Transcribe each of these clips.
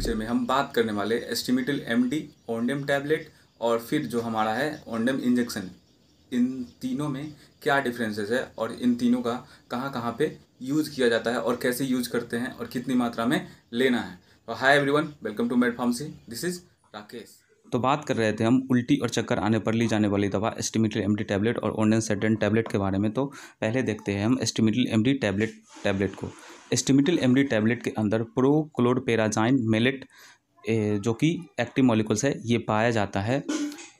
lecture में हम बात करने वाले एस्टिमेटल एम डी ओंडेम टैबलेट और फिर जो हमारा है ओंडेम इंजेक्शन इन तीनों में क्या डिफरेंसेस है और इन तीनों का कहाँ कहाँ पे यूज़ किया जाता है और कैसे यूज करते हैं और कितनी मात्रा में लेना है तो hi everyone welcome to med pharmacy this is Rakesh तो बात कर रहे थे हम उल्टी और चक्कर आने पर ली जाने वाली दवा एस्टिमेटल एमडी टैबलेट और ओंडेन सेडेंट टैबलेट के बारे में तो पहले देखते हैं हम एस्टिमेटल एमडी टैबलेट टैबलेट को एस्टिमिटल एमडी टैबलेट के अंदर प्रोक्लोरपेराजाइन मेलेट जो कि एक्टिव मॉलिकल्स है ये पाया जाता है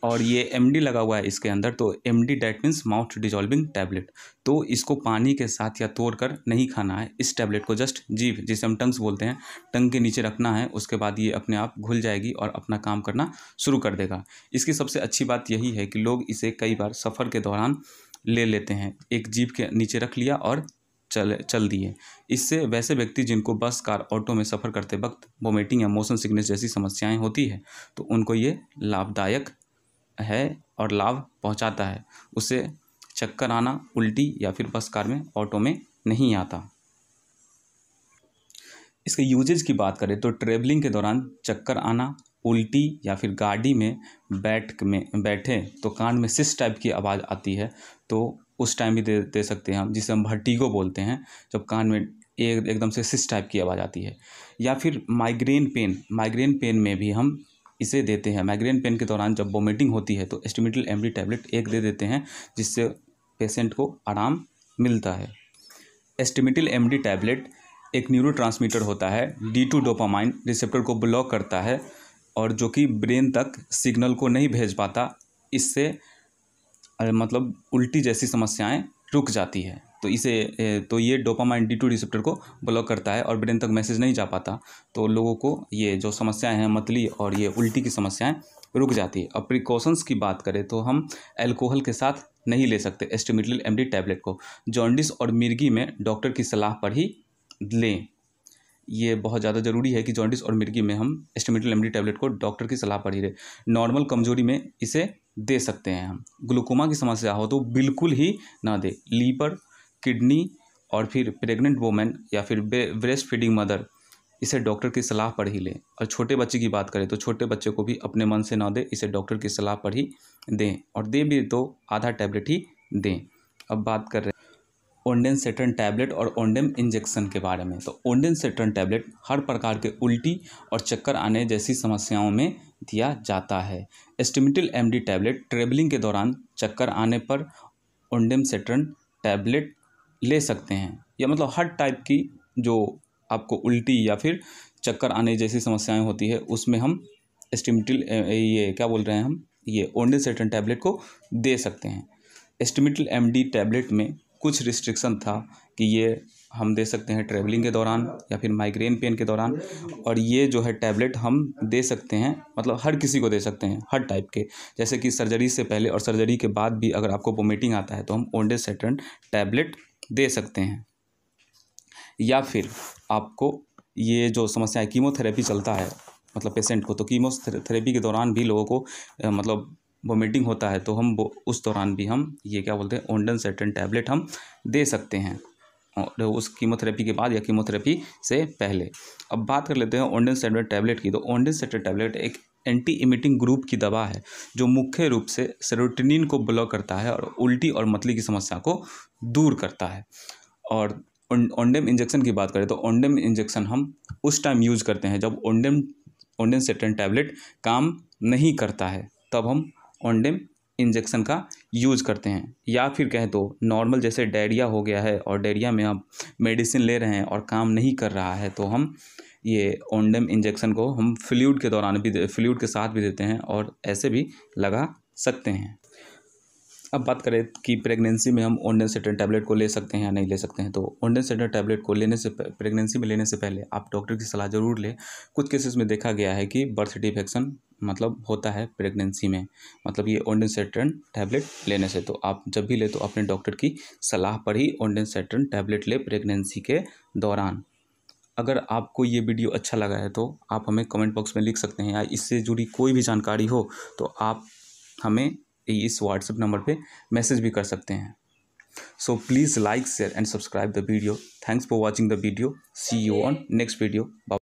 और ये एम लगा हुआ है इसके अंदर तो M D that means mouth dissolving tablet तो इसको पानी के साथ या तोड़ कर नहीं खाना है इस टैबलेट को जस्ट जीव जिसे हम टंग्स बोलते हैं टंग के नीचे रखना है उसके बाद ये अपने आप घुल जाएगी और अपना काम करना शुरू कर देगा इसकी सबसे अच्छी बात यही है कि लोग इसे कई बार सफ़र के दौरान ले लेते हैं एक जीप के नीचे रख लिया और चले चल दिए इससे वैसे व्यक्ति जिनको बस कार ऑटो में सफ़र करते वक्त वोमिटिंग या मोशन सिकनेस जैसी समस्याएं होती है तो उनको ये लाभदायक है और लाभ पहुंचाता है उससे चक्कर आना उल्टी या फिर बस कार में ऑटो में नहीं आता इसके यूजेज की बात करें तो ट्रेवलिंग के दौरान चक्कर आना उल्टी या फिर गाड़ी में बैठ में बैठे तो कान में सिस टाइप की आवाज़ आती है तो उस टाइम भी दे दे सकते हैं हम जिसे हम भट्टीगो बोलते हैं जब कान में एक एकदम से सिस टाइप की आवाज़ आती है या फिर माइग्रेन पेन माइग्रेन पेन में भी हम इसे देते हैं माइग्रेन पेन के दौरान जब वोमिटिंग होती है तो एस्टिमेटल एमडी टैबलेट एक दे देते हैं जिससे पेशेंट को आराम मिलता है एस्टिमेटल एम टैबलेट एक न्यूरो होता है डी टू डोपामाइन रिसेप्टर को ब्लॉक करता है और जो कि ब्रेन तक सिग्नल को नहीं भेज पाता इससे मतलब उल्टी जैसी समस्याएँ रुक जाती है तो इसे तो ये डोपामाइन डी टू रिसेप्टर को ब्लॉक करता है और ब्रेन तक मैसेज नहीं जा पाता तो लोगों को ये जो समस्याएं हैं मतली और ये उल्टी की समस्याएं रुक जाती है अब प्रिकॉशंस की बात करें तो हम अल्कोहल के साथ नहीं ले सकते एस्टिमिटल एम डी टैबलेट को जॉन्डिस और मिर्गी में डॉक्टर की सलाह पर ही लें ये बहुत ज़्यादा ज़रूरी है कि जॉन्डिस और मिर्गी में हम एस्टिमिटल एम टैबलेट को डॉक्टर की सलाह पर ही लें नॉर्मल कमजोरी में इसे दे सकते हैं हम ग्लूकोमा की समस्या हो तो बिल्कुल ही ना दे लीवर किडनी और फिर प्रेग्नेंट वोमेन या फिर ब्रेस्ट फीडिंग मदर इसे डॉक्टर की सलाह पर ही लें और छोटे बच्चे की बात करें तो छोटे बच्चे को भी अपने मन से ना दें इसे डॉक्टर की सलाह पर ही दें और दे भी तो आधा टैबलेट ही दें अब बात कर रहे हैं ओंडेन सेटन टैबलेट और ओंडेम इंजेक्शन के बारे में तो ओंडेन सेटन टैबलेट हर प्रकार के उल्टी और चक्कर आने जैसी समस्याओं में दिया जाता है एस्टिमिटल एम डी टैबलेट ट्रेवलिंग के दौरान चक्कर आने पर सेट्रन टैबलेट ले सकते हैं या मतलब हर टाइप की जो आपको उल्टी या फिर चक्कर आने जैसी समस्याएं होती है उसमें हम एस्टिमिटल ये क्या बोल रहे हैं हम ये सेट्रन टैबलेट को दे सकते हैं एस्टिमिटल एम डी टैबलेट में कुछ रिस्ट्रिक्शन था कि ये हम दे सकते हैं ट्रैवलिंग के दौरान या फिर माइग्रेन पेन के दौरान और ये जो है टैबलेट हम दे सकते हैं मतलब हर किसी को दे सकते हैं हर टाइप के जैसे कि सर्जरी से पहले और सर्जरी के बाद भी अगर आपको वोमिटिंग आता है तो हम ओंडे सेटन टैबलेट दे सकते हैं या फिर आपको ये जो समस्या है कीमोथेरेपी चलता है मतलब पेशेंट को तो कीमोथेरेपी के दौरान भी लोगों को मतलब वोमिटिंग होता है तो हम उस दौरान भी हम ये क्या बोलते हैं ओंडन सेटन टैबलेट हम दे सकते हैं और उस कीमोथेरेपी के बाद या कीमोथेरेपी से पहले अब बात कर लेते हैं ओंडेन सेटेड टैबलेट की तो ओंडेन सेटेड टैबलेट एक एंटी इमिटिंग ग्रुप की दवा है जो मुख्य रूप से सेरोटिनिन को ब्लॉक करता है और उल्टी और मतली की समस्या को दूर करता है और ओंडेम इंजेक्शन की बात करें तो ओंडेम इंजेक्शन हम उस टाइम यूज़ करते हैं जब ओंडेम ओंडेम सेटन टैबलेट काम नहीं करता है तब हम ओंडेम इंजेक्शन का यूज़ करते हैं या फिर कह दो तो नॉर्मल जैसे डायरिया हो गया है और डायरिया में आप मेडिसिन ले रहे हैं और काम नहीं कर रहा है तो हम ये ओंडम इंजेक्शन को हम फ्लूड के दौरान भी फ्लूड के साथ भी देते हैं और ऐसे भी लगा सकते हैं अब बात करें कि प्रेगनेंसी में हम ओंडन सेटन टैबलेट को ले सकते हैं या नहीं ले सकते हैं तो ओंडन सेटन टैबलेट को लेने से प्रेगनेंसी में लेने से पहले आप डॉक्टर की सलाह ज़रूर लें कुछ केसेस में देखा गया है कि बर्थ डिफेक्शन मतलब होता है प्रेगनेंसी में मतलब ये ओंडेंसेट्रन टैबलेट लेने से तो आप जब भी ले तो अपने डॉक्टर की सलाह पर ही ओंडेंसेट्रन टैबलेट ले प्रेगनेंसी के दौरान अगर आपको ये वीडियो अच्छा लगा है तो आप हमें कमेंट बॉक्स में लिख सकते हैं या इससे जुड़ी कोई भी जानकारी हो तो आप हमें इस व्हाट्सएप नंबर पर मैसेज भी कर सकते हैं so please like share and subscribe the video thanks for watching the video see you on next video